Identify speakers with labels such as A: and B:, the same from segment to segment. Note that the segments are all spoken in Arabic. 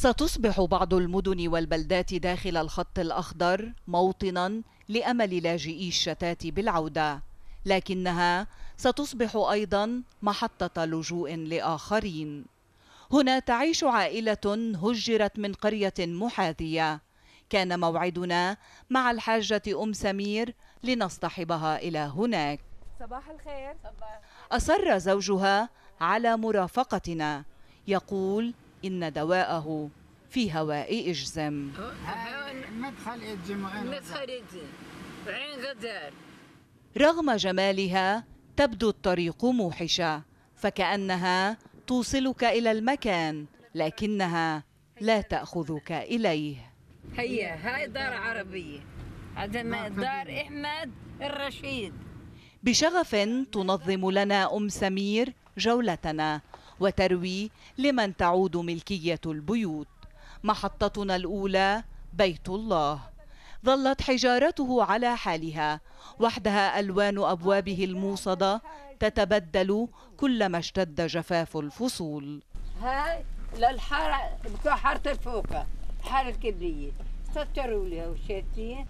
A: ستصبح بعض المدن والبلدات داخل الخط الأخضر موطنا لأمل لاجئي الشتات بالعودة لكنها ستصبح أيضا محطة لجوء لآخرين هنا تعيش عائلة هجرت من قرية محاذية كان موعدنا مع الحاجة أم سمير لنصطحبها إلى هناك صباح الخير أصر زوجها على مرافقتنا يقول إن دواءه في هواء إجزم مدخل إجزم مدخل عين غدار رغم جمالها تبدو الطريق موحشة فكأنها توصلك إلى المكان لكنها لا تأخذك إليه هيا هاي دار عربية عندنا نعم، دار أحمد الرشيد بشغف تنظم لنا أم سمير جولتنا وتروي لمن تعود ملكية البيوت محطتنا الأولى بيت الله ظلت حجارته على حالها وحدها ألوان أبوابه الموصدة تتبدل كلما اشتد جفاف الفصول هاي للحارة بتوع حارة الفوقة حارة الكبرية سطروا لها وشاتية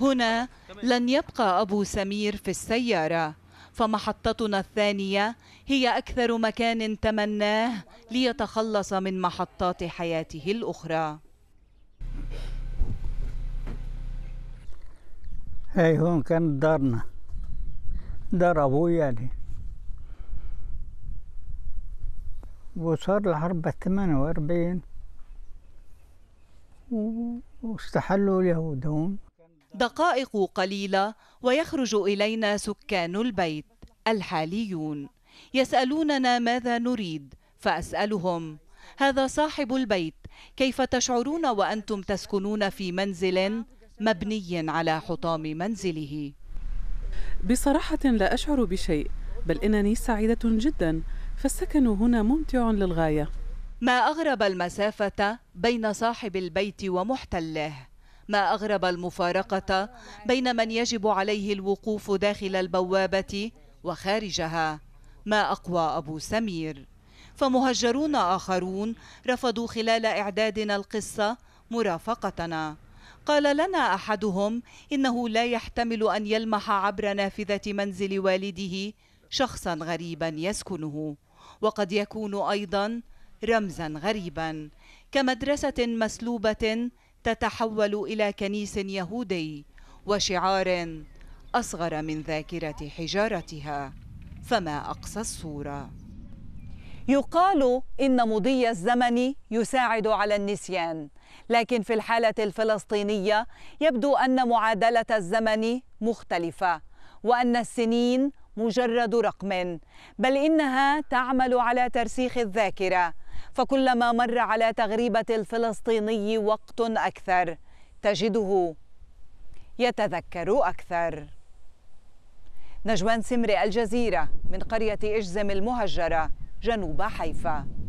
A: هنا لن يبقى أبو سمير في السيارة فمحطتنا الثانية هي أكثر مكان تمناه ليتخلص من محطات حياته الأخرى هاي هون كانت دارنا دار أبوي يعني وصار الحرب الثمانية وأربعين واستحلوا اليهود هون دقائق قليلة ويخرج إلينا سكان البيت الحاليون يسألوننا ماذا نريد فأسألهم هذا صاحب البيت كيف تشعرون وأنتم تسكنون في منزل مبني على حطام منزله بصراحة لا أشعر بشيء بل إنني سعيدة جدا فالسكن هنا ممتع للغاية ما أغرب المسافة بين صاحب البيت ومحتله ما أغرب المفارقة بين من يجب عليه الوقوف داخل البوابة وخارجها ما أقوى أبو سمير فمهجرون آخرون رفضوا خلال إعدادنا القصة مرافقتنا قال لنا أحدهم إنه لا يحتمل أن يلمح عبر نافذة منزل والده شخصا غريبا يسكنه وقد يكون أيضا رمزا غريبا كمدرسة مسلوبة تتحول إلى كنيس يهودي وشعار أصغر من ذاكرة حجارتها فما أقصى الصورة يقال إن مضي الزمن يساعد على النسيان لكن في الحالة الفلسطينية يبدو أن معادلة الزمن مختلفة وأن السنين مجرد رقم بل إنها تعمل على ترسيخ الذاكرة فكلما مر على تغريبة الفلسطيني وقت أكثر تجده يتذكر أكثر نجوان سمري الجزيرة من قرية إجزم المهجرة جنوب حيفا